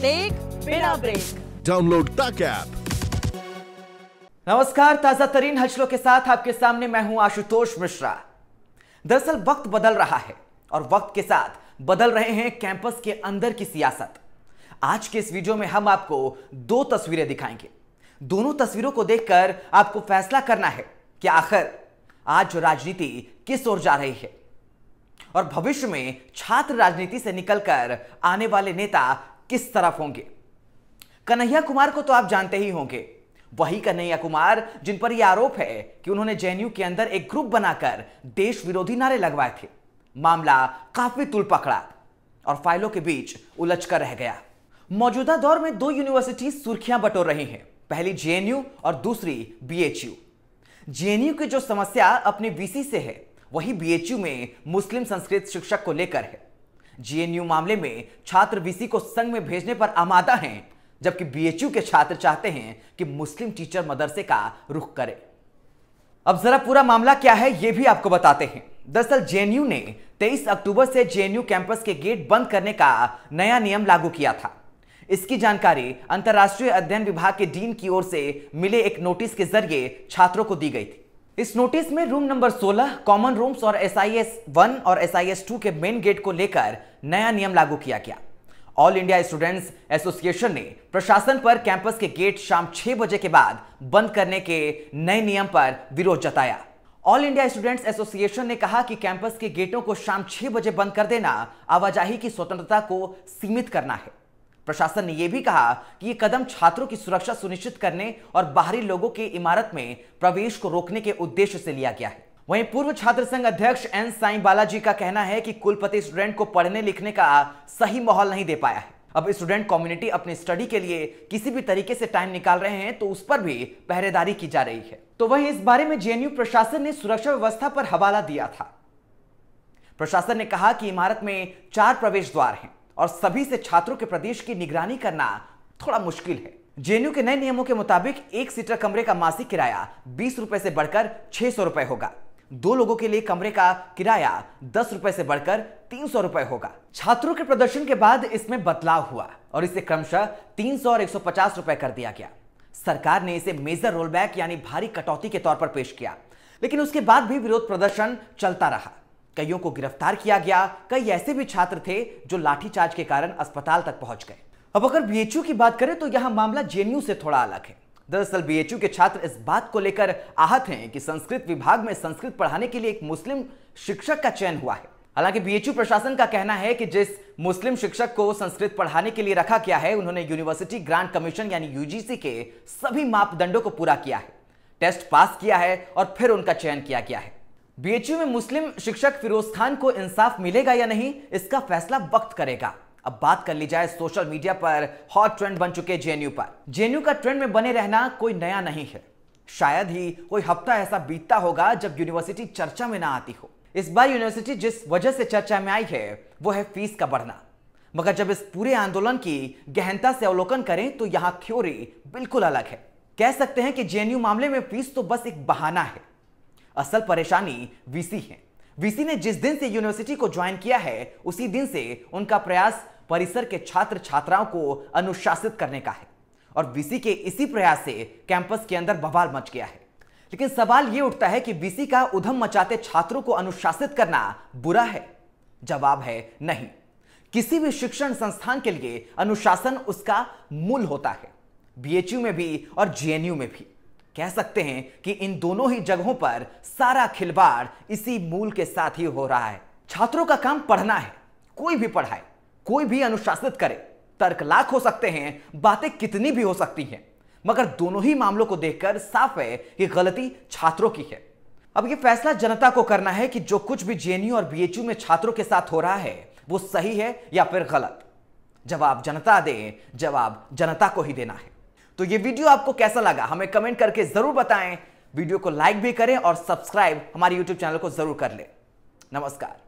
break बिना break download तक app नमस्कार ताजा तरीन हचलों के साथ आपके सामने मैं हूं आशुतोष मिश्रा दरअसल वक्त बदल रहा है और वक्त के साथ बदल रहे हैं कैंपस के अंदर की सियासत आज के इस वीडियो में हम आपको दो तस्वीरें दिखाएंगे दोनों तस्वीरों को देखकर आपको फैसला करना है कि आखिर आज राजनीति किस ओर जा रही है और भविष्य में छात्र राजनीति से निकलकर आने वाले नेता किस तरफ होंगे कन्हैया कुमार को तो आप जानते ही होंगे वही कन्हैया कुमार जिन पर यह आरोप है कि उन्होंने जेएनयू के अंदर एक ग्रुप बनाकर देश विरोधी नारे लगवाए थे मामला काफी तुल पकड़ा और फाइलों के बीच उलझकर रह गया मौजूदा दौर में दो यूनिवर्सिटी सुर्खियां बटोर रही हैं पहली जेएनयू और दूसरी बीएचयू जेएनयू की जो समस्या अपने बीसी से है वही बीएचयू में मुस्लिम संस्कृत शिक्षक को लेकर है जीएनयू मामले में छात्र वीसी को संघ में भेजने पर आमादा हैं जबकि बीएचयू के छात्र चाहते हैं कि मुस्लिम टीचर मदरसे का रुख करे अब जरा पूरा मामला क्या है यह भी आपको बताते हैं दरअसल जेएनयू ने 23 अक्टूबर से जेएनयू कैंपस के गेट बंद करने का नया नियम लागू किया था इसकी जानकारी अंतर्राष्ट्रीय अध्ययन विभाग के डीन की ओर से मिले एक नोटिस के जरिए छात्रों को दी गई थी इस नोटिस में रूम नंबर 16, कॉमन रूम्स और एस आई एस वन और एस आई एस टू के मेन गेट को लेकर नया नियम लागू किया गया ऑल इंडिया स्टूडेंट्स एसोसिएशन ने प्रशासन पर कैंपस के गेट शाम 6 बजे के बाद बंद करने के नए नियम पर विरोध जताया ऑल इंडिया स्टूडेंट्स एसोसिएशन ने कहा कि कैंपस के गेटों को शाम 6 बजे बंद कर देना आवाजाही की स्वतंत्रता को सीमित करना है प्रशासन ने यह भी कहा कि ये कदम छात्रों की सुरक्षा सुनिश्चित करने और बाहरी लोगों के इमारत में प्रवेश को रोकने के उद्देश्य से लिया गया है वहीं पूर्व छात्र संघ अध्यक्ष एन साई बालाजी का कहना है कि कुलपति स्टूडेंट को पढ़ने लिखने का सही माहौल नहीं दे पाया है अब स्टूडेंट कम्युनिटी अपनी स्टडी के लिए किसी भी तरीके से टाइम निकाल रहे हैं तो उस पर भी पहरेदारी की जा रही है तो वहीं इस बारे में जेएनयू प्रशासन ने सुरक्षा व्यवस्था पर हवाला दिया था प्रशासन ने कहा कि इमारत में चार प्रवेश द्वार हैं और सभी से छात्रों के प्रदेश की निगरानी करना थोड़ा मुश्किल है जेएनयू के नए नियमों के मुताबिक एक सीटर कमरे का मासिक किराया बीस रुपए से बढ़कर छह सौ रुपए होगा दो लोगों के लिए कमरे का किराया दस रुपए से बढ़कर तीन सौ रुपए होगा छात्रों के प्रदर्शन के बाद इसमें बदलाव हुआ और इसे क्रमशः तीन सौ और एक सौ पचास रुपए कर दिया गया सरकार ने इसे मेजर रोलबैक यानी भारी कटौती के तौर पर पेश किया लेकिन उसके बाद भी विरोध प्रदर्शन चलता रहा कईयों को गिरफ्तार किया गया कई ऐसे भी छात्र थे जो लाठीचार्ज के कारण अस्पताल तक पहुंच गए अब अगर बीएचयू की बात करें तो यहां मामला जेएनयू से थोड़ा अलग है दरअसल बीएचयू के छात्र इस बात को लेकर आहत हैं कि संस्कृत विभाग में संस्कृत पढ़ाने के लिए एक मुस्लिम शिक्षक का चयन हुआ है हालांकि बीएचयू प्रशासन का कहना है कि जिस मुस्लिम शिक्षक को संस्कृत पढ़ाने के लिए रखा गया है उन्होंने यूनिवर्सिटी ग्रांट कमीशन यानी यूजीसी के सभी मापदंडों को पूरा किया है टेस्ट पास किया है और फिर उनका चयन किया गया है बीएचयू में मुस्लिम शिक्षक फिरोज खान को इंसाफ मिलेगा या नहीं इसका फैसला वक्त करेगा अब बात कर ली जाए सोशल मीडिया पर हॉट ट्रेंड बन चुके जेएनयू पर जेएनयू का ट्रेंड में बने रहना कोई नया नहीं है शायद ही कोई हफ्ता ऐसा बीतता होगा जब यूनिवर्सिटी चर्चा में ना आती हो इस बार यूनिवर्सिटी जिस वजह से चर्चा में आई है वो है फीस का बढ़ना मगर जब इस पूरे आंदोलन की गहनता से अवलोकन करें तो यहाँ थ्योरी बिल्कुल अलग है कह सकते हैं कि जेएनयू मामले में फीस तो बस एक बहाना है असल परेशानी वीसी है वीसी ने जिस दिन से यूनिवर्सिटी को ज्वाइन किया है उसी दिन से उनका प्रयास परिसर के छात्र छात्राओं को अनुशासित करने का है और वीसी के इसी प्रयास से कैंपस के अंदर बवाल मच गया है लेकिन सवाल यह उठता है कि वीसी का उधम मचाते छात्रों को अनुशासित करना बुरा है जवाब है नहीं किसी भी शिक्षण संस्थान के लिए अनुशासन उसका मूल होता है बीएचयू में भी और जेएनयू में भी कह सकते हैं कि इन दोनों ही जगहों पर सारा खिलवाड़ इसी मूल के साथ ही हो रहा है छात्रों का काम पढ़ना है कोई भी पढ़ाए कोई भी अनुशासित करे तर्क लाख हो सकते हैं बातें कितनी भी हो सकती हैं मगर दोनों ही मामलों को देखकर साफ है कि गलती छात्रों की है अब यह फैसला जनता को करना है कि जो कुछ भी जेएनयू और बीएचयू में छात्रों के साथ हो रहा है वो सही है या फिर गलत जवाब जनता दे जवाब जनता को ही देना है तो ये वीडियो आपको कैसा लगा हमें कमेंट करके जरूर बताएं वीडियो को लाइक भी करें और सब्सक्राइब हमारे यूट्यूब चैनल को जरूर कर लें नमस्कार